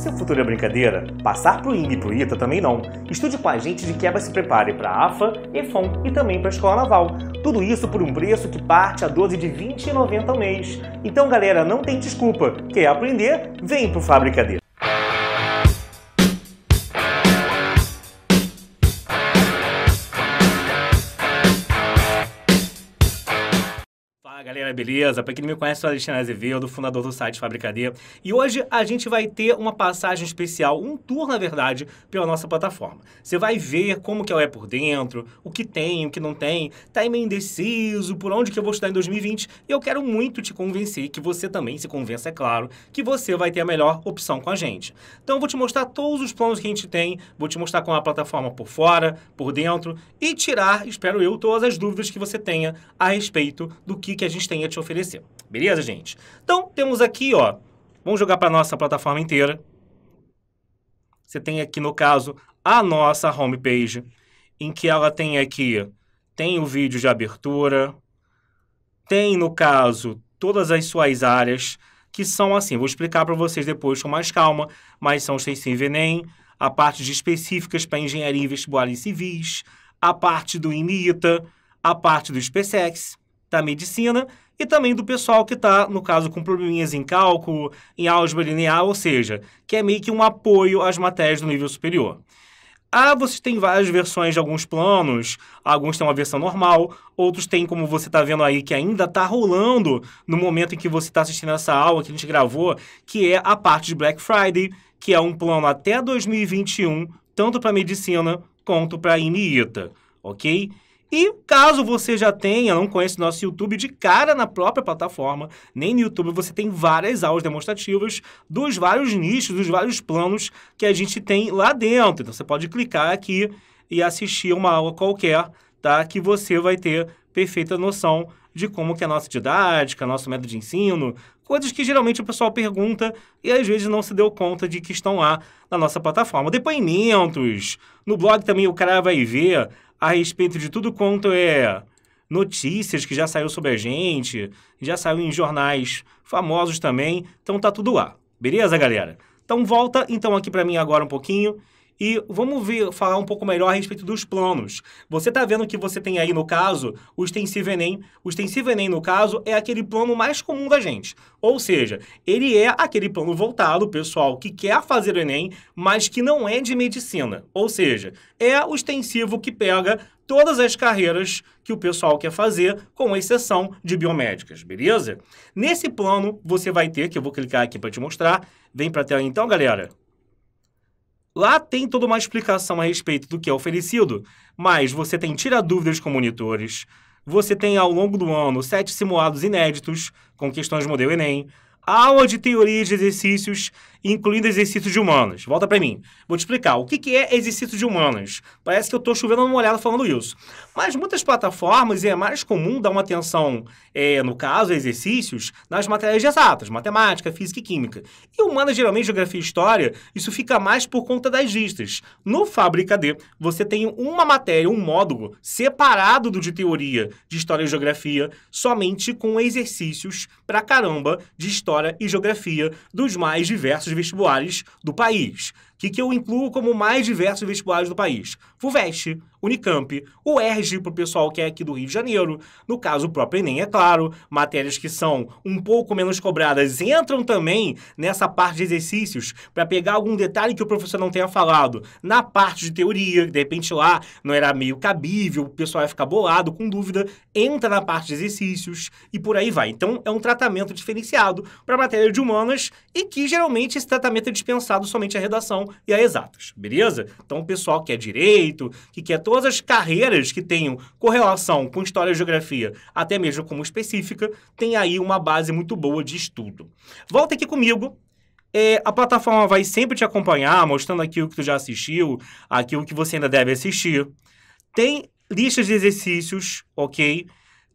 Seu futuro é brincadeira? Passar pro ING e pro ITA também não. Estude com a gente de quebra se prepare para a AFA, EFON e também para a Escola Naval. Tudo isso por um preço que parte a 12 de R$ 20,90 ao mês. Então, galera, não tem desculpa. Quer aprender? Vem pro Fabricadeira. galera, né, beleza? Para quem não me conhece, eu sou Alexandre Azevedo, fundador do site Fabricadeira, E hoje a gente vai ter uma passagem especial, um tour, na verdade, pela nossa plataforma. Você vai ver como que ela é por dentro, o que tem, o que não tem, tá meio indeciso, por onde que eu vou estudar em 2020. E eu quero muito te convencer, que você também se convença, é claro, que você vai ter a melhor opção com a gente. Então eu vou te mostrar todos os planos que a gente tem, vou te mostrar com é a plataforma por fora, por dentro, e tirar, espero eu, todas as dúvidas que você tenha a respeito do que, que a gente tem a te oferecer. Beleza, gente? Então, temos aqui, ó, vamos jogar para a nossa plataforma inteira. Você tem aqui, no caso, a nossa homepage, em que ela tem aqui, tem o vídeo de abertura, tem, no caso, todas as suas áreas, que são assim, vou explicar para vocês depois com mais calma, mas são os sem Venem, a parte de específicas para engenharia e vestibular e civis, a parte do IMITA, a parte do SpaceX, da medicina e também do pessoal que está, no caso, com probleminhas em cálculo, em álgebra linear, ou seja, que é meio que um apoio às matérias do nível superior. Ah, vocês tem várias versões de alguns planos, alguns têm uma versão normal, outros têm, como você está vendo aí, que ainda está rolando no momento em que você está assistindo essa aula que a gente gravou, que é a parte de Black Friday, que é um plano até 2021, tanto para medicina quanto para a ok? E caso você já tenha, não conhece nosso YouTube de cara na própria plataforma, nem no YouTube, você tem várias aulas demonstrativas dos vários nichos, dos vários planos que a gente tem lá dentro. Então você pode clicar aqui e assistir uma aula qualquer, tá? Que você vai ter perfeita noção de como que é a nossa didática, nosso método de ensino, coisas que geralmente o pessoal pergunta e às vezes não se deu conta de que estão lá na nossa plataforma. Depoimentos, no blog também o cara vai ver a respeito de tudo quanto é notícias que já saiu sobre a gente, já saiu em jornais famosos também. Então tá tudo lá. Beleza, galera? Então volta então aqui para mim agora um pouquinho e vamos ver, falar um pouco melhor a respeito dos planos. Você está vendo que você tem aí, no caso, o extensivo Enem. O extensivo Enem, no caso, é aquele plano mais comum da gente. Ou seja, ele é aquele plano voltado, pessoal, que quer fazer o Enem, mas que não é de medicina. Ou seja, é o extensivo que pega todas as carreiras que o pessoal quer fazer, com exceção de biomédicas, beleza? Nesse plano, você vai ter, que eu vou clicar aqui para te mostrar, vem para a tela então, galera. Lá tem toda uma explicação a respeito do que é oferecido, mas você tem tira dúvidas com monitores, você tem ao longo do ano sete simulados inéditos com questões modelo Enem, aula de teoria de exercícios incluindo exercícios de humanas. Volta para mim. Vou te explicar. O que, que é exercício de humanas? Parece que eu estou chovendo uma olhada falando isso. Mas muitas plataformas é mais comum dar uma atenção, é, no caso, a exercícios, nas matérias exatas, matemática, física e química. E humanas, geralmente, geografia e história, isso fica mais por conta das listas. No Fábrica D, você tem uma matéria, um módulo, separado do de teoria de história e geografia, somente com exercícios pra caramba de história e geografia dos mais diversos diversos vestibulares do país. O que, que eu incluo como mais diversos vestibulares do país? FUVEST, Unicamp, o ERJ para o pessoal que é aqui do Rio de Janeiro, no caso o próprio Enem, é claro, matérias que são um pouco menos cobradas entram também nessa parte de exercícios para pegar algum detalhe que o professor não tenha falado na parte de teoria, de repente lá não era meio cabível, o pessoal ia ficar bolado, com dúvida, entra na parte de exercícios e por aí vai. Então é um tratamento diferenciado para a matéria de humanas e que geralmente esse tratamento é dispensado somente à redação e a exatas, beleza? Então o pessoal que é direito, que quer todas as carreiras que tenham correlação com história e geografia, até mesmo como específica, tem aí uma base muito boa de estudo. Volta aqui comigo. É, a plataforma vai sempre te acompanhar, mostrando aquilo que tu já assistiu, aquilo que você ainda deve assistir. Tem listas de exercícios, ok?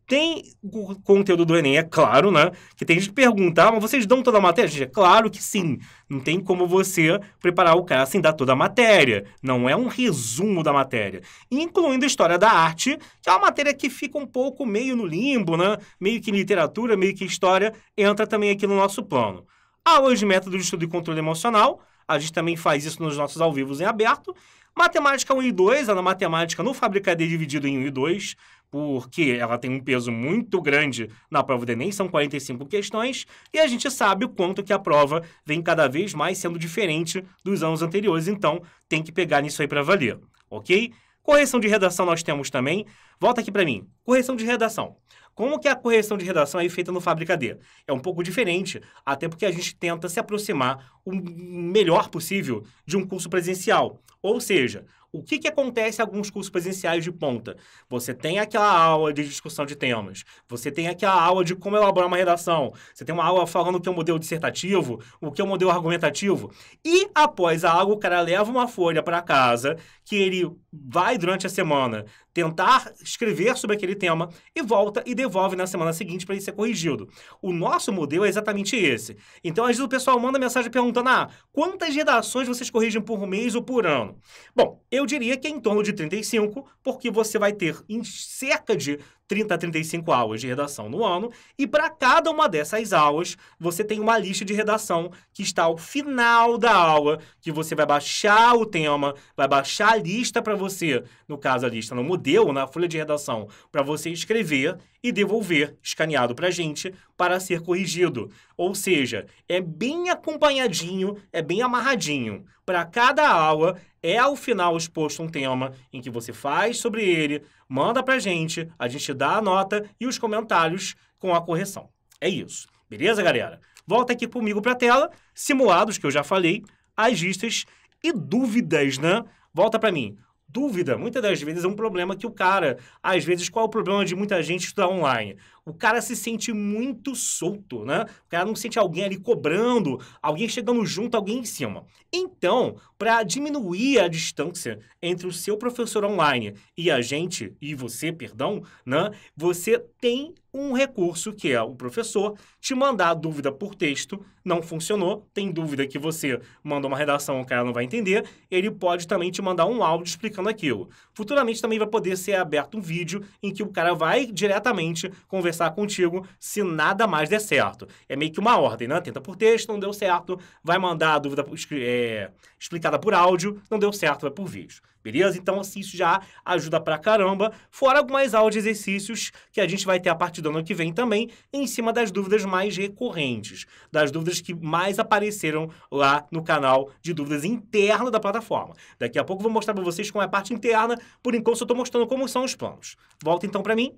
Tem o conteúdo do Enem, é claro, né? Que tem gente que pergunta, ah, mas vocês dão toda a matéria? Gente, é claro que sim. Não tem como você preparar o cara sem dar toda a matéria. Não é um resumo da matéria. Incluindo a história da arte, que é uma matéria que fica um pouco meio no limbo, né? Meio que literatura, meio que história, entra também aqui no nosso plano. Aulas de método de estudo e controle emocional, a gente também faz isso nos nossos ao vivos em aberto. Matemática 1 e 2, a é matemática no Fabricader dividido em 1 e 2 porque ela tem um peso muito grande na prova do Enem, são 45 questões, e a gente sabe o quanto que a prova vem cada vez mais sendo diferente dos anos anteriores, então tem que pegar nisso aí para valer, ok? Correção de redação nós temos também. Volta aqui para mim. Correção de redação. Como que a correção de redação é feita no Fábrica D? É um pouco diferente, até porque a gente tenta se aproximar o melhor possível de um curso presencial. Ou seja, o que, que acontece em alguns cursos presenciais de ponta? Você tem aquela aula de discussão de temas, você tem aquela aula de como elaborar uma redação, você tem uma aula falando o que é o um modelo dissertativo, o que é o um modelo argumentativo, e após a aula o cara leva uma folha para casa que ele vai durante a semana tentar escrever sobre aquele tema e volta e devolve na semana seguinte para ele ser corrigido. O nosso modelo é exatamente esse. Então, às vezes o pessoal manda mensagem perguntando: "Ah, quantas redações vocês corrigem por mês ou por ano?". Bom, eu diria que é em torno de 35, porque você vai ter em cerca de 30 a 35 aulas de redação no ano, e para cada uma dessas aulas, você tem uma lista de redação que está ao final da aula, que você vai baixar o tema, vai baixar a lista para você, no caso a lista no modelo, na né, folha de redação, para você escrever e devolver escaneado para a gente para ser corrigido. Ou seja, é bem acompanhadinho, é bem amarradinho. Para cada aula é ao final exposto um tema em que você faz sobre ele, manda para a gente, a gente dá a nota e os comentários com a correção. É isso. Beleza, galera? Volta aqui comigo para a tela, simulados que eu já falei, as listas e dúvidas, né? Volta para mim. Dúvida, muitas das vezes, é um problema que o cara... Às vezes, qual é o problema de muita gente estudar online? o cara se sente muito solto, né? O cara não sente alguém ali cobrando, alguém chegando junto, alguém em cima. Então, para diminuir a distância entre o seu professor online e a gente, e você, perdão, né? Você tem um recurso que é o professor te mandar a dúvida por texto, não funcionou, tem dúvida que você manda uma redação, o cara não vai entender, ele pode também te mandar um áudio explicando aquilo futuramente também vai poder ser aberto um vídeo em que o cara vai diretamente conversar contigo se nada mais der certo. É meio que uma ordem, né? Tenta por texto, não deu certo, vai mandar a dúvida é, explicada por áudio, não deu certo, vai por vídeo. Beleza? Então, assim, isso já ajuda pra caramba. Fora algumas aulas de exercícios que a gente vai ter a partir do ano que vem também, em cima das dúvidas mais recorrentes, das dúvidas que mais apareceram lá no canal de dúvidas interno da plataforma. Daqui a pouco eu vou mostrar para vocês como é a parte interna por enquanto, eu estou mostrando como são os planos. Volta então para mim.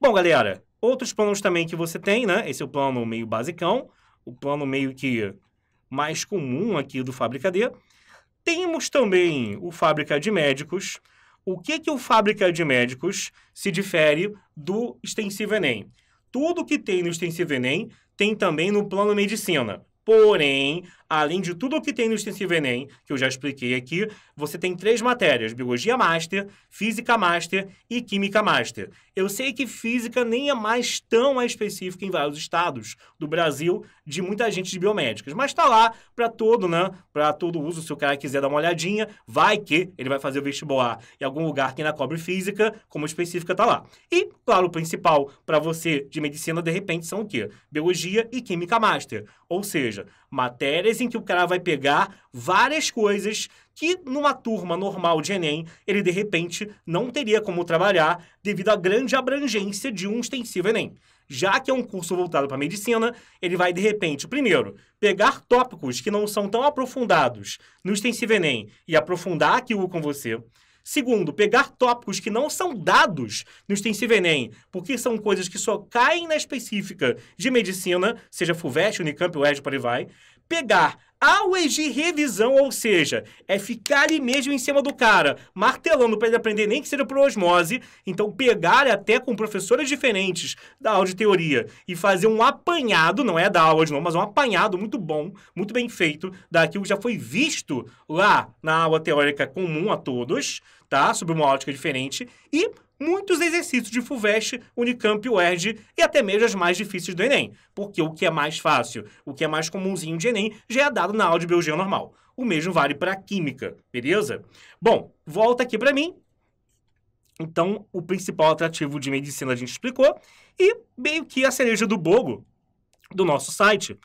Bom, galera, outros planos também que você tem, né? Esse é o plano meio basicão, o plano meio que mais comum aqui do Fábrica D. Temos também o Fábrica de Médicos. O que que o Fábrica de Médicos se difere do Extensivo Enem? Tudo que tem no Extensivo Enem tem também no plano Medicina. Porém, além de tudo o que tem no extensivo Enem, que eu já expliquei aqui, você tem três matérias: Biologia Master, Física Master e Química Master. Eu sei que física nem é mais tão específica em vários estados do Brasil de muita gente de biomédicas, mas está lá para todo, né? Para todo uso, se o cara quiser dar uma olhadinha, vai que ele vai fazer o vestibular em algum lugar que ainda cobre física, como específica está lá. E, claro, o principal para você de medicina de repente são o quê? Biologia e Química Master. Ou seja, matérias em que o cara vai pegar várias coisas que numa turma normal de Enem ele de repente não teria como trabalhar devido à grande abrangência de um extensivo Enem. Já que é um curso voltado para medicina, ele vai de repente, primeiro, pegar tópicos que não são tão aprofundados no extensivo Enem e aprofundar aquilo com você. Segundo, pegar tópicos que não são dados no extensivo Enem, porque são coisas que só caem na específica de medicina, seja FUVEST, Unicamp, UERJ, por aí vai. Pegar aulas de revisão, ou seja, é ficar ali mesmo em cima do cara, martelando para ele aprender, nem que seja por osmose. Então, pegar até com professores diferentes da aula de teoria e fazer um apanhado, não é da aula de novo, mas um apanhado muito bom, muito bem feito, daquilo que já foi visto lá na aula teórica comum a todos tá? Sob uma ótica diferente. E muitos exercícios de FUVEST, Unicamp, UERJ e até mesmo as mais difíceis do Enem. Porque o que é mais fácil, o que é mais comumzinho de Enem, já é dado na aula de Biologia normal. O mesmo vale para Química, beleza? Bom, volta aqui para mim. Então, o principal atrativo de medicina a gente explicou. E meio que a cereja do bogo do nosso site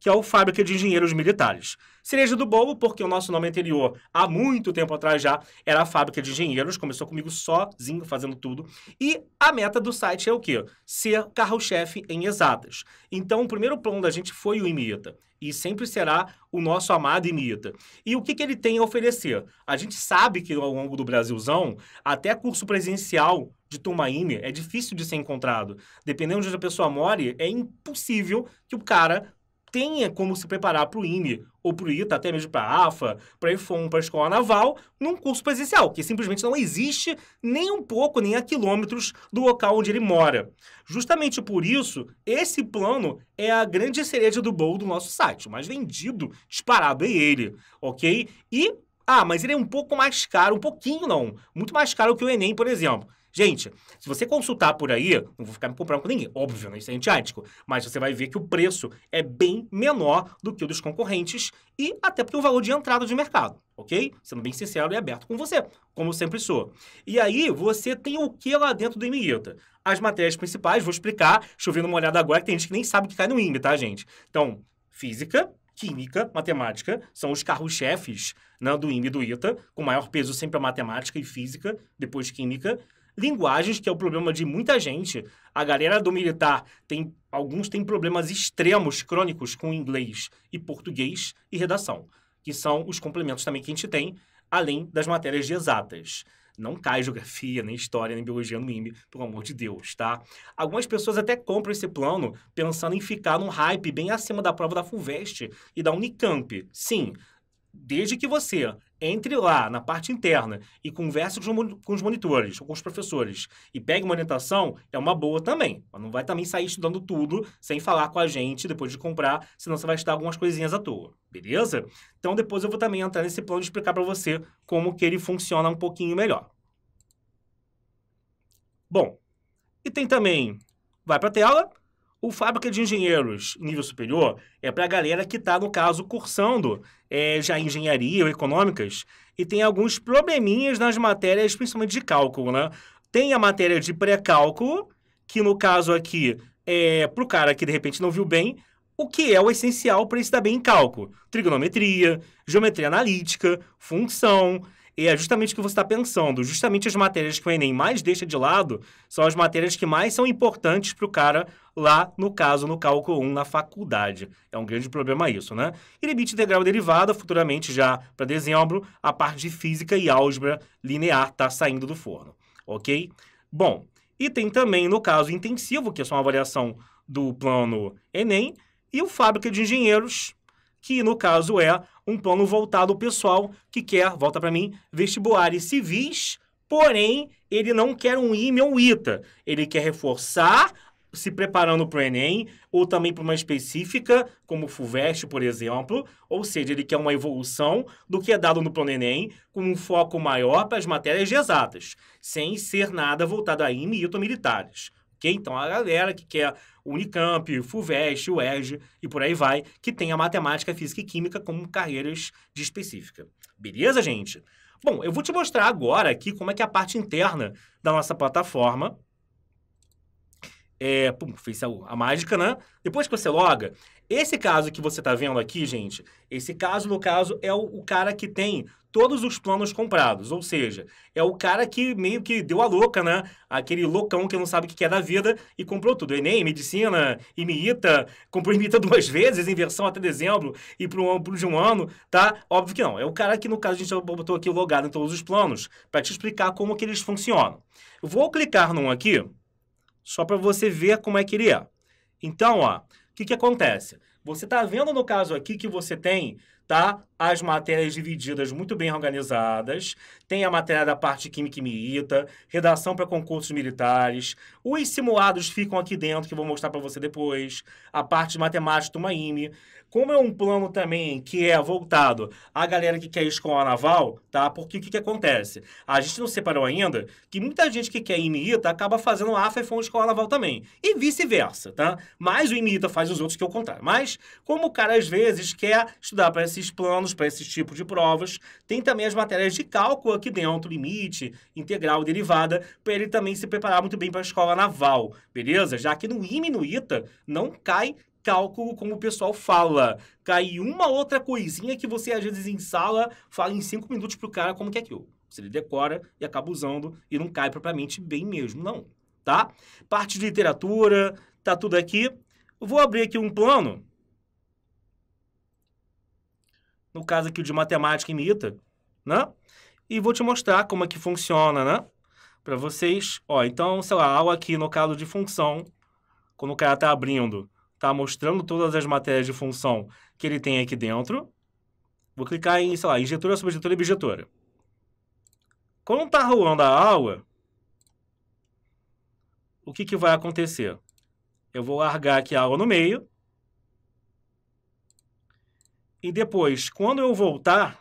que é o Fábrica de Engenheiros Militares. Cereja do bolo, porque o nosso nome anterior, há muito tempo atrás já, era a Fábrica de Engenheiros, começou comigo sozinho fazendo tudo. E a meta do site é o quê? Ser carro-chefe em exatas. Então, o primeiro plano da gente foi o IMITA. E sempre será o nosso amado IMITA. E o que, que ele tem a oferecer? A gente sabe que ao longo do Brasilzão, até curso presencial de turma IME é difícil de ser encontrado. Dependendo de onde a pessoa more, é impossível que o cara tenha como se preparar para o IME ou para o ITA, até mesmo para a AFA, para a IFOM, para a Escola Naval, num curso presencial, que simplesmente não existe nem um pouco, nem a quilômetros do local onde ele mora. Justamente por isso, esse plano é a grande cereja do bolo do nosso site. O mais vendido, disparado, é ele, ok? E, ah, mas ele é um pouco mais caro, um pouquinho não, muito mais caro que o Enem, por exemplo. Gente, se você consultar por aí, não vou ficar me comprando com ninguém, óbvio, né? Isso é antiético. Mas você vai ver que o preço é bem menor do que o dos concorrentes e até porque o valor de entrada de mercado, ok? Sendo bem sincero e aberto com você, como sempre sou. E aí, você tem o que lá dentro do IMITA? As matérias principais, vou explicar, chovendo uma olhada agora, que tem gente que nem sabe que cai no IMI, tá, gente? Então, física, química, matemática, são os carros-chefes né, do imi e do ITA, com maior peso sempre a matemática e física, depois química linguagens, que é o problema de muita gente. A galera do militar tem. Alguns têm problemas extremos, crônicos, com inglês e português e redação, que são os complementos também que a gente tem, além das matérias de exatas. Não cai geografia, nem história, nem biologia no IME, pelo amor de Deus, tá? Algumas pessoas até compram esse plano pensando em ficar num hype bem acima da prova da FUVEST e da Unicamp. Sim, Desde que você entre lá na parte interna e converse com os monitores, ou com os professores, e pegue uma orientação, é uma boa também. Mas não vai também sair estudando tudo sem falar com a gente depois de comprar, senão você vai estudar algumas coisinhas à toa, beleza? Então depois eu vou também entrar nesse plano de explicar para você como que ele funciona um pouquinho melhor. Bom, e tem também, vai para a tela, o Fábrica de Engenheiros nível superior é para a galera que está, no caso, cursando é, já engenharia ou econômicas e tem alguns probleminhas nas matérias, principalmente de cálculo, né? Tem a matéria de pré-cálculo, que no caso aqui é para o cara que de repente não viu bem, o que é o essencial para ele se dar bem em cálculo. Trigonometria, geometria analítica, função. E é justamente o que você está pensando. Justamente as matérias que o Enem mais deixa de lado são as matérias que mais são importantes para o cara lá, no caso, no cálculo 1, na faculdade. É um grande problema isso, né? E limite integral derivada, futuramente já para dezembro, a parte de física e álgebra linear está saindo do forno, ok? Bom, e tem também, no caso intensivo, que é só uma avaliação do plano Enem, e o Fábrica de Engenheiros, que no caso é um plano voltado ao pessoal que quer, volta para mim, vestibulares civis, porém ele não quer um IME ou um ITA. Ele quer reforçar se preparando para o Enem ou também para uma específica, como o FUVEST, por exemplo. Ou seja, ele quer uma evolução do que é dado no plano Enem, com um foco maior para as matérias exatas, sem ser nada voltado a IME e ITA militares. Okay? Então, a galera que quer Unicamp, FUVEST, UERJ e por aí vai, que tem a matemática, física e química como carreiras de específica. Beleza, gente? Bom, eu vou te mostrar agora aqui como é que é a parte interna da nossa plataforma é, pum, fez a, mágica, né? Depois que você loga, esse caso que você tá vendo aqui, gente, esse caso, no caso, é o, o, cara que tem todos os planos comprados, ou seja, é o cara que meio que deu a louca, né? Aquele loucão que não sabe o que é da vida e comprou tudo. Enem, medicina, imita, comprou imita duas vezes, inversão até dezembro e para um, de um ano, tá? Óbvio que não. É o cara que, no caso, a gente botou aqui logado em todos os planos para te explicar como que eles funcionam. Eu vou clicar num aqui só para você ver como é que ele é. Então, ó, o que, que acontece? Você está vendo no caso aqui que você tem tá, as matérias divididas muito bem organizadas, tem a matéria da parte de Química e Miita, redação para concursos militares, os simulados ficam aqui dentro, que eu vou mostrar para você depois, a parte de matemática do IME. Como é um plano também que é voltado à galera que quer escola naval, tá? Porque o que, que acontece? A gente não separou ainda que muita gente que quer IMITA acaba fazendo AFA e foi escola naval também. E vice-versa, tá? Mas o IMITA faz os outros que é o contrário. Mas, como o cara às vezes quer estudar para esses planos, para esses tipos de provas, tem também as matérias de cálculo aqui dentro, limite, integral, derivada, para ele também se preparar muito bem para a escola naval, beleza? Já que no IME no ITA não cai cálculo como o pessoal fala. Cai uma outra coisinha que você às vezes em sala fala em cinco minutos pro cara como que é aquilo. Se ele decora e acaba usando e não cai propriamente bem mesmo, não, tá? Parte de literatura, tá tudo aqui. vou abrir aqui um plano. No caso aqui o de matemática imita, né? E vou te mostrar como é que funciona, né? Para vocês, ó, então, sei lá, aula aqui no caso de função, quando o cara tá abrindo, tá mostrando todas as matérias de função que ele tem aqui dentro. Vou clicar em, sei lá, injetora, subjetora e bijetora. Quando tá rolando a aula, o que, que vai acontecer? Eu vou largar aqui a aula no meio. E depois, quando eu voltar,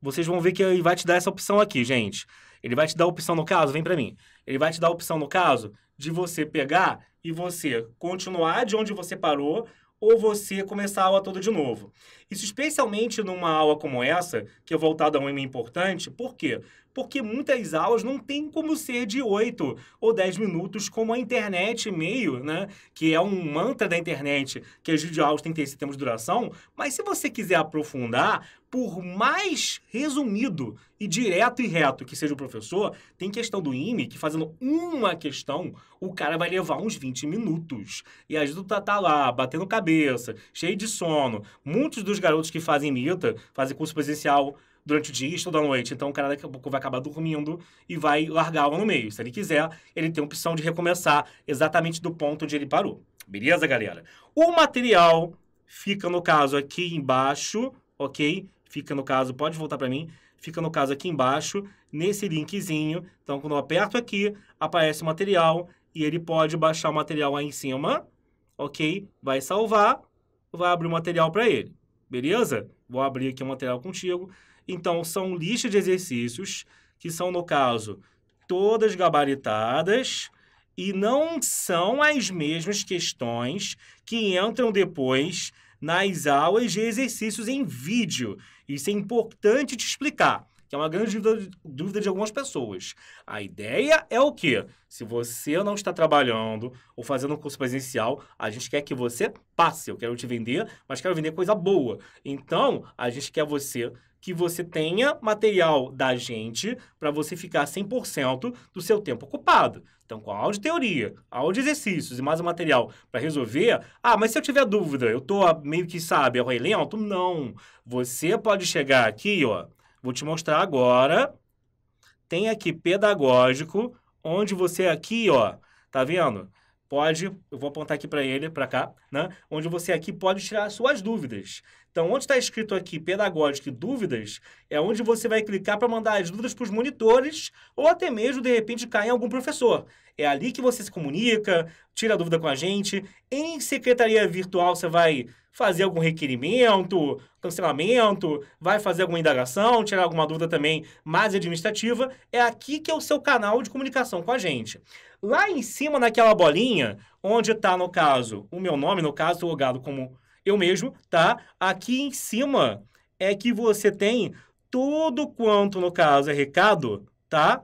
vocês vão ver que ele vai te dar essa opção aqui, gente. Ele vai te dar a opção no caso, vem para mim. Ele vai te dar a opção no caso de você pegar e você continuar de onde você parou ou você começar a aula toda de novo. Isso especialmente numa aula como essa, que é voltada a um tema importante, por quê? porque muitas aulas não tem como ser de 8 ou 10 minutos, como a internet meio, né? Que é um mantra da internet, que as videoaulas têm que ter esse tempo de duração. Mas se você quiser aprofundar, por mais resumido e direto e reto que seja o professor, tem questão do IME que fazendo uma questão, o cara vai levar uns 20 minutos. E a gente tá, tá lá, batendo cabeça, cheio de sono. Muitos dos garotos que fazem MITA, fazem curso presencial, durante o dia e estudar à noite. Então o cara daqui a pouco vai acabar dormindo e vai largar lá no meio. Se ele quiser, ele tem a opção de recomeçar exatamente do ponto onde ele parou. Beleza, galera? O material fica, no caso, aqui embaixo, ok? Fica, no caso, pode voltar para mim, fica, no caso, aqui embaixo, nesse linkzinho. Então, quando eu aperto aqui, aparece o material e ele pode baixar o material aí em cima, ok? Vai salvar, vai abrir o material para ele, beleza? Vou abrir aqui o material contigo. Então, são listas de exercícios, que são, no caso, todas gabaritadas e não são as mesmas questões que entram depois nas aulas de exercícios em vídeo. Isso é importante te explicar, que é uma grande dúvida de algumas pessoas. A ideia é o quê? Se você não está trabalhando ou fazendo um curso presencial, a gente quer que você passe. Eu quero te vender, mas quero vender coisa boa. Então, a gente quer você que você tenha material da gente para você ficar 100% do seu tempo ocupado. Então, com aula de teoria, aula de exercícios e mais um material para resolver. Ah, mas se eu tiver dúvida, eu tô meio que, sabe, arroio lento? Não. Você pode chegar aqui, ó. Vou te mostrar agora. Tem aqui pedagógico, onde você aqui, ó, tá vendo? Pode, eu vou apontar aqui para ele, para cá, né? Onde você aqui pode tirar suas dúvidas. Então, onde está escrito aqui pedagógico e dúvidas, é onde você vai clicar para mandar as dúvidas para os monitores ou até mesmo, de repente, cair em algum professor. É ali que você se comunica, tira a dúvida com a gente. Em secretaria virtual, você vai fazer algum requerimento, cancelamento, vai fazer alguma indagação, tirar alguma dúvida também mais administrativa. É aqui que é o seu canal de comunicação com a gente. Lá em cima, naquela bolinha, onde está, no caso, o meu nome, no caso, logado como eu mesmo, tá? Aqui em cima é que você tem tudo quanto, no caso, é recado, tá?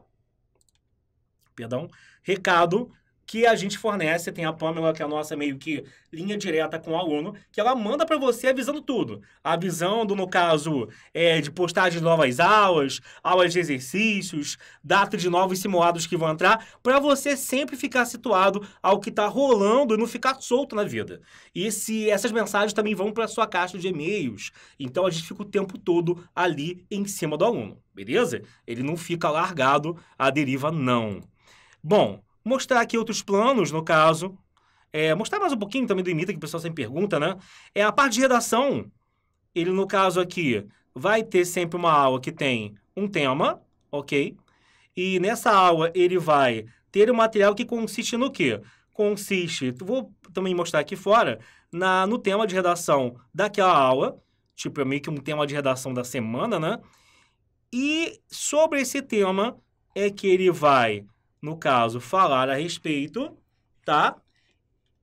Perdão, recado que a gente fornece. Tem a Pamela, que é a nossa meio que linha direta com o aluno, que ela manda para você avisando tudo. Avisando, no caso, é, de postagem de novas aulas, aulas de exercícios, data de novos simulados que vão entrar, para você sempre ficar situado ao que está rolando e não ficar solto na vida. E se essas mensagens também vão para sua caixa de e-mails. Então a gente fica o tempo todo ali em cima do aluno, beleza? Ele não fica largado à deriva, não. Bom, mostrar aqui outros planos, no caso. É, mostrar mais um pouquinho também do Imita, que o pessoal sempre pergunta, né? É a parte de redação. Ele, no caso aqui, vai ter sempre uma aula que tem um tema, ok? E nessa aula ele vai ter um material que consiste no quê? Consiste, vou também mostrar aqui fora, na, no tema de redação daquela aula, tipo, é meio que um tema de redação da semana, né? E sobre esse tema é que ele vai no caso, falar a respeito, tá?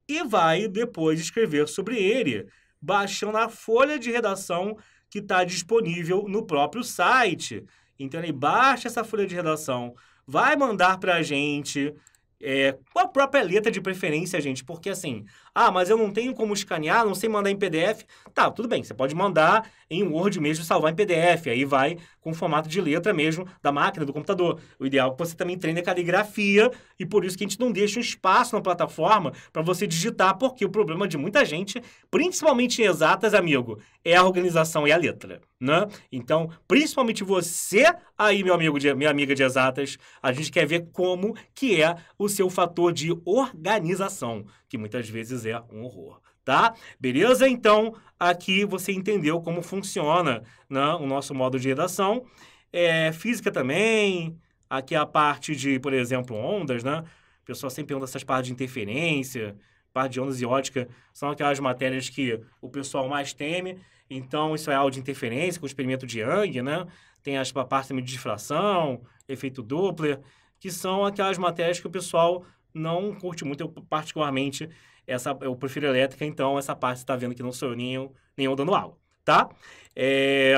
E vai depois escrever sobre ele, baixando a folha de redação que está disponível no próprio site. Então, ele baixa essa folha de redação, vai mandar para a gente, é, com a própria letra de preferência, gente, porque assim, ah, mas eu não tenho como escanear, não sei mandar em PDF. Tá, tudo bem, você pode mandar em Word mesmo, salvar em PDF, aí vai com o formato de letra mesmo da máquina, do computador. O ideal é que você também treine a caligrafia e por isso que a gente não deixa um espaço na plataforma para você digitar, porque o problema de muita gente, principalmente em exatas, amigo, é a organização e a letra, né? Então, principalmente você aí, meu amigo, de, minha amiga de exatas, a gente quer ver como que é o seu fator de organização que muitas vezes é um horror, tá? Beleza? Então, aqui você entendeu como funciona né, o nosso modo de redação. É, física também, aqui é a parte de, por exemplo, ondas, né? O pessoal sempre pergunta essas partes de interferência, parte de ondas e ótica, são aquelas matérias que o pessoal mais teme. Então, isso é aula de interferência com o experimento de Young, né? Tem as, a parte de difração, efeito Doppler, que são aquelas matérias que o pessoal não curte muito, eu particularmente, essa, eu prefiro elétrica, então essa parte está vendo que não sou eu nem eu, nem eu dando aula, tá? É...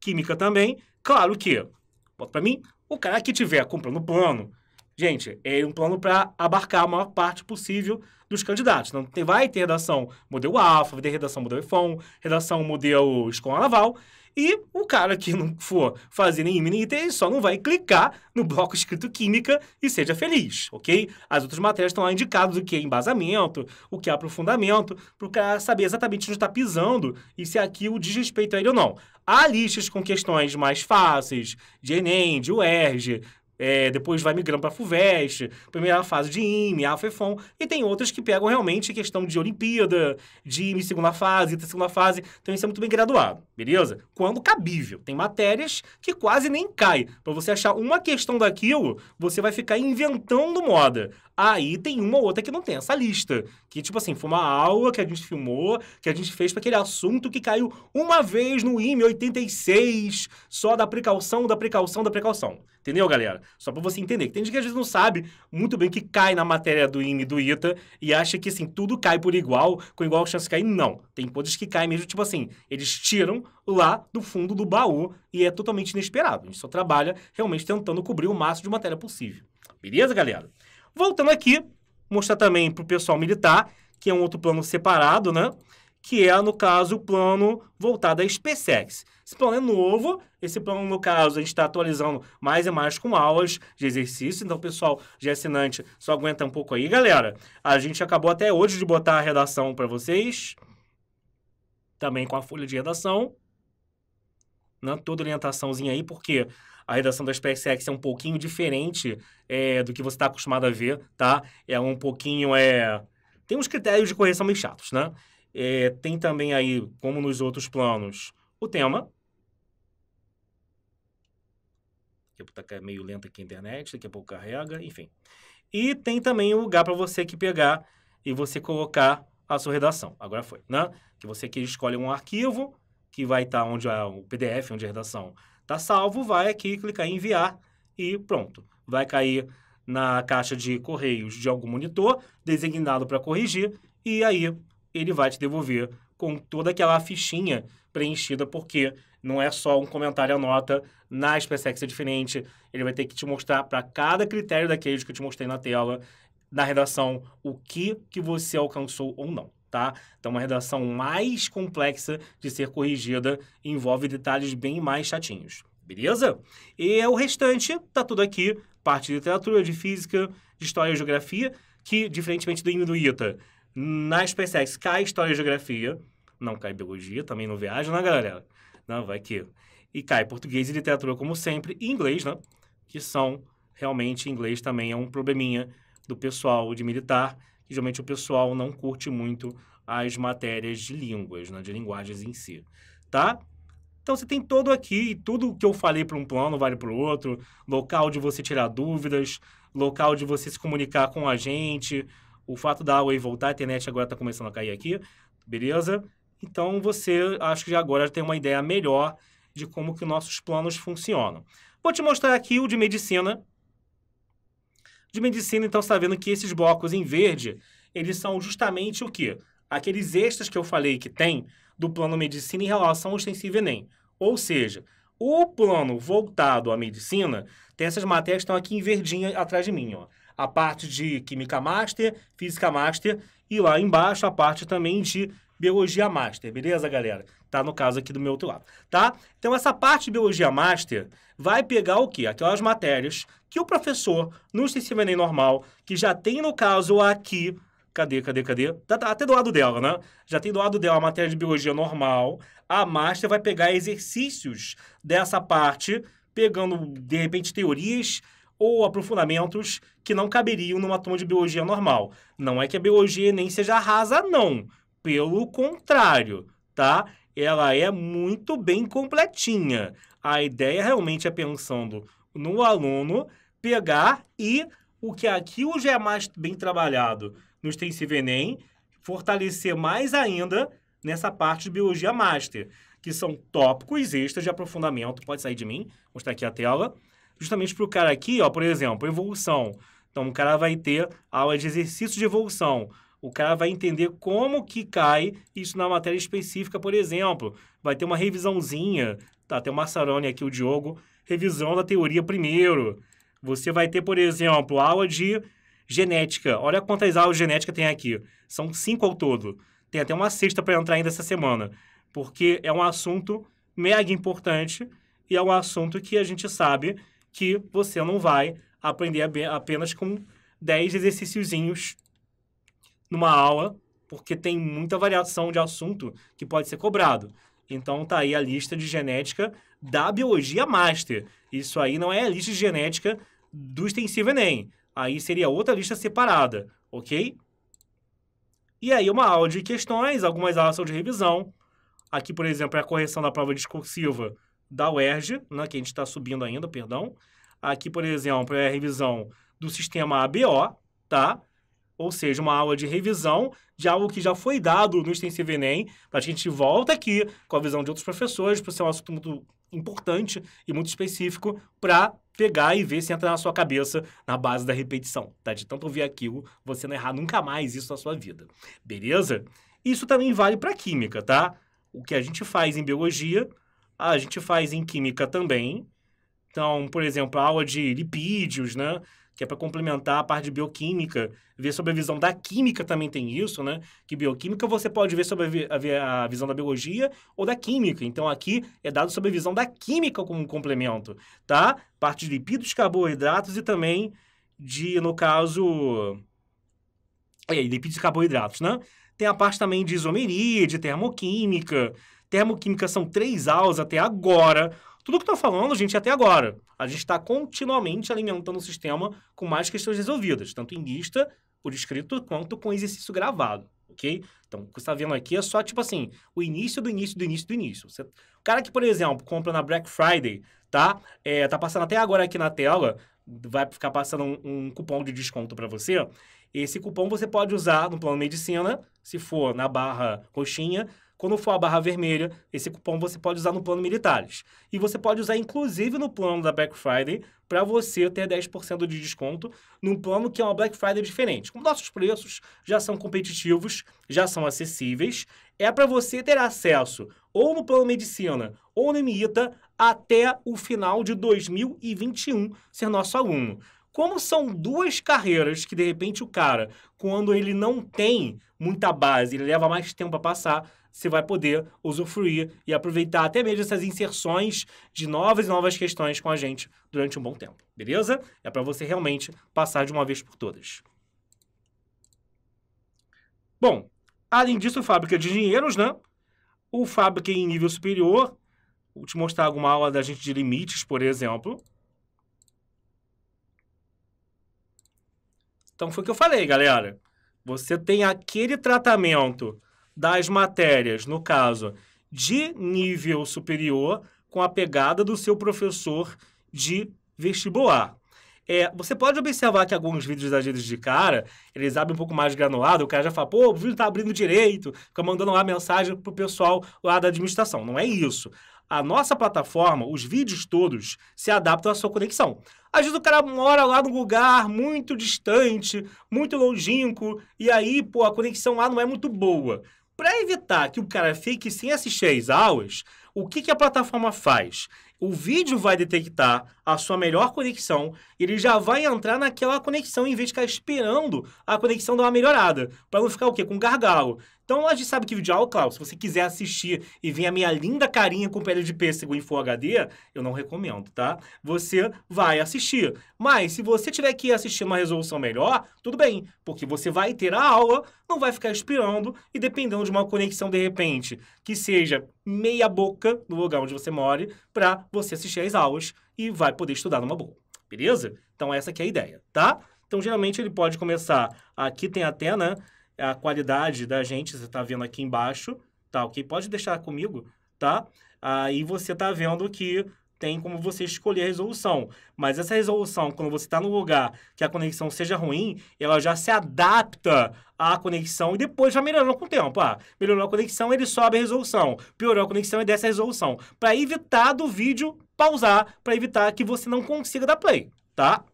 Química também, claro que, bota para mim, o cara que tiver comprando plano, gente, é um plano para abarcar a maior parte possível dos candidatos. Então, tem, vai ter redação modelo alfa vai ter redação modelo IFOM, redação modelo escola naval, e o cara que não for fazer nenhum ITE só não vai clicar no bloco escrito química e seja feliz, ok? As outras matérias estão lá indicadas o que é embasamento, o que é aprofundamento, para o cara saber exatamente onde está pisando e se aquilo diz respeito a ele ou não. Há listas com questões mais fáceis, de Enem, de UERJ, é, depois vai migrando para FUVEST, primeira fase de IME, AFEFON, e tem outras que pegam realmente questão de Olimpíada, de IME segunda fase, ITA segunda fase, então isso é muito bem graduado, beleza? Quando cabível. Tem matérias que quase nem cai. Para você achar uma questão daquilo, você vai ficar inventando moda. Aí tem uma ou outra que não tem essa lista. Que, tipo assim, foi uma aula que a gente filmou, que a gente fez para aquele assunto que caiu uma vez no IME 86, só da precaução, da precaução, da precaução. Entendeu, galera? Só para você entender. Que tem gente que às vezes não sabe muito bem que cai na matéria do IME do ITA e acha que, assim, tudo cai por igual, com igual chance de cair. Não. Tem coisas que caem mesmo, tipo assim, eles tiram lá do fundo do baú e é totalmente inesperado. A gente só trabalha realmente tentando cobrir o máximo de matéria possível. Beleza, galera? Voltando aqui, mostrar também para o pessoal militar, que é um outro plano separado, né? Que é, no caso, o plano voltado à SpaceX. Esse plano é novo, esse plano, no caso, a gente está atualizando mais e mais com aulas de exercício, então, pessoal, de assinante, só aguenta um pouco aí. Galera, a gente acabou até hoje de botar a redação para vocês, também com a folha de redação, né? toda orientaçãozinha aí, porque a redação da SpaceX é um pouquinho diferente é, do que você está acostumado a ver, tá? É um pouquinho, é... Tem uns critérios de correção meio chatos, né? É, tem também aí, como nos outros planos, o tema. Daqui a pouco tá meio lenta aqui a internet, daqui a pouco carrega, enfim. E tem também o lugar para você que pegar e você colocar a sua redação. Agora foi, né? Que você aqui escolhe um arquivo que vai estar tá onde é o PDF, onde é a redação Tá salvo, vai aqui, clicar em enviar e pronto. Vai cair na caixa de correios de algum monitor designado para corrigir e aí ele vai te devolver com toda aquela fichinha preenchida, porque não é só um comentário à nota na SpaceX é diferente, ele vai ter que te mostrar para cada critério daqueles que eu te mostrei na tela, na redação, o que, que você alcançou ou não tá? Então, uma redação mais complexa de ser corrigida envolve detalhes bem mais chatinhos. Beleza? E o restante tá tudo aqui: parte de literatura, de física, de história e geografia, que, diferentemente do hino do ITA, na SpaceX cai história e geografia, não cai biologia, também não viaja, né, galera? Não, vai que E cai português e literatura, como sempre, e inglês, né? Que são realmente inglês também é um probleminha do pessoal de militar que geralmente o pessoal não curte muito as matérias de línguas, né, de linguagens em si, tá? Então você tem todo aqui, tudo que eu falei para um plano vale para o outro, local de você tirar dúvidas, local de você se comunicar com a gente, o fato da Huawei voltar, a internet agora está começando a cair aqui, beleza? Então você acho que já agora tem uma ideia melhor de como que nossos planos funcionam. Vou te mostrar aqui o de medicina, de medicina, então, você está vendo que esses blocos em verde, eles são justamente o quê? Aqueles extras que eu falei que tem do plano medicina em relação ao extensivo Enem. Ou seja, o plano voltado à medicina tem essas matérias que estão aqui em verdinha atrás de mim, ó. A parte de Química Master, Física Master e lá embaixo a parte também de Biologia Master, beleza, galera? tá? No caso aqui do meu outro lado, tá? Então, essa parte de Biologia Master vai pegar o quê? Aquelas matérias que o professor, no Enem normal, que já tem, no caso, aqui... Cadê, cadê, cadê? Tá, tá, até do lado dela, né? Já tem do lado dela a matéria de Biologia normal. A Master vai pegar exercícios dessa parte, pegando, de repente, teorias ou aprofundamentos que não caberiam numa turma de biologia normal. Não é que a biologia nem seja rasa, não. Pelo contrário, tá? ela é muito bem completinha. A ideia realmente é pensando no aluno pegar e o que aquilo já é mais bem trabalhado no extensivo Enem, fortalecer mais ainda nessa parte de biologia master, que são tópicos extras de aprofundamento. Pode sair de mim, mostrar aqui a tela. Justamente para o cara aqui, ó, por exemplo, evolução. Então, o cara vai ter aula de exercício de evolução. O cara vai entender como que cai isso na matéria específica, por exemplo. Vai ter uma revisãozinha, tá? Tem o Massarone aqui, o Diogo, revisão da teoria primeiro. Você vai ter, por exemplo, aula de genética. Olha quantas aulas de genética tem aqui. São cinco ao todo. Tem até uma sexta para entrar ainda essa semana. Porque é um assunto mega importante e é um assunto que a gente sabe que você não vai aprender apenas com 10 exercíciozinhos numa aula, porque tem muita variação de assunto que pode ser cobrado. Então tá aí a lista de genética da biologia master. Isso aí não é a lista de genética do extensivo Enem. Aí seria outra lista separada, ok? E aí uma aula de questões, algumas aulas são de revisão. Aqui, por exemplo, é a correção da prova discursiva da UERJ, né, que a gente está subindo ainda, perdão. Aqui, por exemplo, é a revisão do sistema ABO, tá? ou seja, uma aula de revisão de algo que já foi dado no Extensivo Enem, para a gente volta aqui com a visão de outros professores, para ser um assunto muito importante e muito específico para pegar e ver se entra na sua cabeça na base da repetição, tá? De tanto ouvir aquilo, você não errar nunca mais isso na sua vida, beleza? Isso também vale para química, tá? O que a gente faz em biologia, a gente faz em química também. Então, por exemplo, a aula de lipídios, né? que é para complementar a parte de bioquímica, ver sobre a visão da química também tem isso, né? Que bioquímica você pode ver sobre a, visão da biologia ou da química. Então aqui é dado sobre a visão da química como um complemento, tá? Parte de lipídios, carboidratos e também de, no caso, é, lipídios e carboidratos, né? Tem a parte também de isomeria, de termoquímica. Termoquímica são três aulas até agora. Tudo que tô tá falando, gente, é até agora. A gente está continuamente alimentando o sistema com mais questões resolvidas, tanto em lista, por escrito, quanto com exercício gravado, ok? Então, o que você tá vendo aqui é só, tipo assim, o início do início do início do início. Você... O cara que, por exemplo, compra na Black Friday, tá? É, tá passando até agora aqui na tela, vai ficar passando um, um cupom de desconto para você. Esse cupom você pode usar no plano medicina, se for na barra roxinha, quando for a barra vermelha, esse cupom você pode usar no plano militares. E você pode usar inclusive no plano da Black Friday para você ter 10% de desconto num plano que é uma Black Friday diferente. Como nossos preços já são competitivos, já são acessíveis, é para você ter acesso ou no plano medicina ou no MITA até o final de 2021 ser nosso aluno. Como são duas carreiras que de repente o cara, quando ele não tem muita base, ele leva mais tempo a passar, você vai poder usufruir e aproveitar até mesmo essas inserções de novas e novas questões com a gente durante um bom tempo, beleza? É para você realmente passar de uma vez por todas. Bom, além disso, fábrica de dinheiros, né? O fábrica em nível superior, vou te mostrar alguma aula da gente de limites, por exemplo. Então foi o que eu falei, galera. Você tem aquele tratamento das matérias, no caso, de nível superior, com a pegada do seu professor de vestibular. É, você pode observar que alguns vídeos das gente de cara, eles abrem um pouco mais granulado, o cara já fala, pô, o vídeo tá abrindo direito, fica mandando lá mensagem pro pessoal lá da administração. Não é isso. A nossa plataforma, os vídeos todos, se adaptam à sua conexão. Às vezes o cara mora lá num lugar muito distante, muito longínquo, e aí, pô, a conexão lá não é muito boa. Para evitar que o cara fique sem assistir as aulas, o que, que a plataforma faz? O vídeo vai detectar a sua melhor conexão, ele já vai entrar naquela conexão em vez de ficar esperando a conexão dar uma melhorada, para não ficar o quê? Com gargalo. Então, a gente sabe que vídeo aula, ah, Klaus, se você quiser assistir e ver a minha linda carinha com pele de pêssego em Full HD, eu não recomendo, tá? Você vai assistir. Mas, se você tiver que assistir uma resolução melhor, tudo bem, porque você vai ter a aula, não vai ficar expirando e dependendo de uma conexão de repente que seja meia boca no lugar onde você mora, para você assistir as aulas e vai poder estudar numa boa. Beleza? Então, essa que é a ideia, tá? Então, geralmente ele pode começar, aqui tem até, né? a qualidade da gente, você está vendo aqui embaixo, tá ok? Pode deixar comigo, tá? Aí você está vendo que tem como você escolher a resolução. Mas essa resolução, quando você está no lugar que a conexão seja ruim, ela já se adapta à conexão e depois já melhorou com o tempo. Ah, melhorou a conexão, ele sobe a resolução. Piorou a conexão, ele desce a resolução. Para evitar do vídeo pausar, para evitar que você não consiga dar play, tá?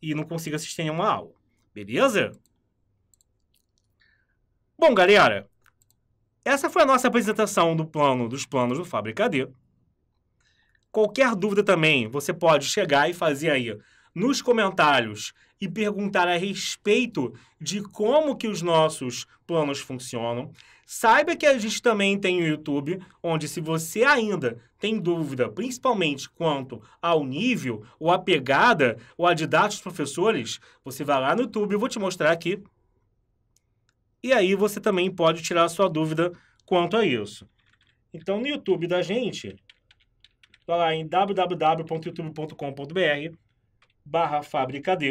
E não consiga assistir nenhuma aula. Beleza? Bom, galera, essa foi a nossa apresentação do plano dos planos do Fábrica D. Qualquer dúvida também, você pode chegar e fazer aí nos comentários e perguntar a respeito de como que os nossos planos funcionam. Saiba que a gente também tem o YouTube, onde se você ainda tem dúvida, principalmente quanto ao nível, ou a pegada, ou a didática dos professores, você vai lá no YouTube, eu vou te mostrar aqui e aí você também pode tirar a sua dúvida quanto a isso. Então, no YouTube da gente, vai lá em www.youtube.com.br barra fabricad.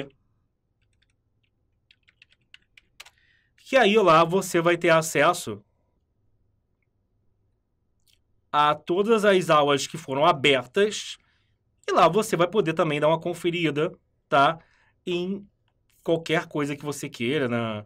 Que aí lá você vai ter acesso a todas as aulas que foram abertas e lá você vai poder também dar uma conferida, tá? Em qualquer coisa que você queira, na,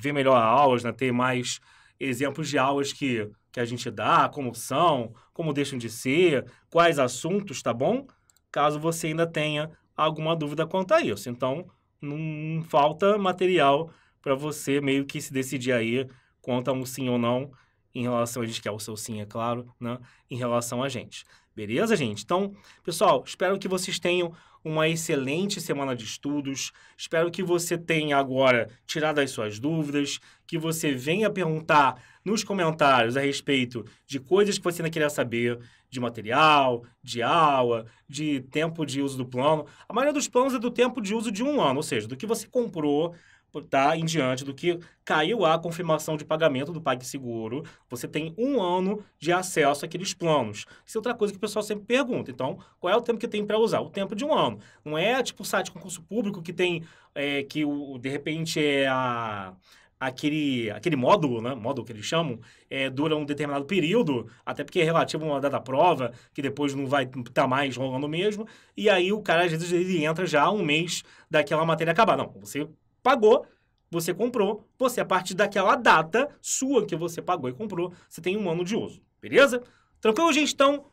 ver melhor aulas, né? ter mais exemplos de aulas que, que a gente dá, como são, como deixam de ser, quais assuntos, tá bom? Caso você ainda tenha alguma dúvida quanto a isso. Então, não falta material para você meio que se decidir aí quanto a um sim ou não em relação a gente quer o seu sim, é claro, né? Em relação a gente. Beleza, gente? Então, pessoal, espero que vocês tenham uma excelente semana de estudos. Espero que você tenha agora tirado as suas dúvidas, que você venha perguntar nos comentários a respeito de coisas que você ainda queria saber, de material, de aula, de tempo de uso do plano. A maioria dos planos é do tempo de uso de um ano, ou seja, do que você comprou tá, em diante do que caiu a confirmação de pagamento do PagSeguro, você tem um ano de acesso àqueles planos. Isso é outra coisa que o pessoal sempre pergunta. Então, qual é o tempo que tem para usar? O tempo de um ano. Não é tipo o site de concurso público que tem, é, que o, de repente é a, aquele, aquele módulo, né? Módulo que eles chamam, é, dura um determinado período, até porque é relativo a uma data prova, que depois não vai estar tá mais rolando mesmo. E aí o cara, às vezes, ele entra já um mês daquela matéria acabar. Não, você pagou, você comprou, você, a partir daquela data sua que você pagou e comprou, você tem um ano de uso. Beleza? Tranquilo, gente? Então,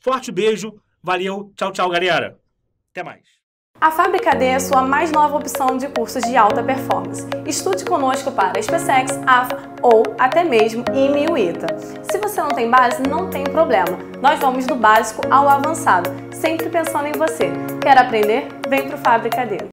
forte beijo, valeu, tchau, tchau, galera. Até mais. A Fábrica D é a sua mais nova opção de cursos de alta performance. Estude conosco para SpaceX, AFA ou até mesmo IME ITA. Se você não tem base, não tem problema. Nós vamos do básico ao avançado, sempre pensando em você. Quer aprender? Vem para o Fábrica D.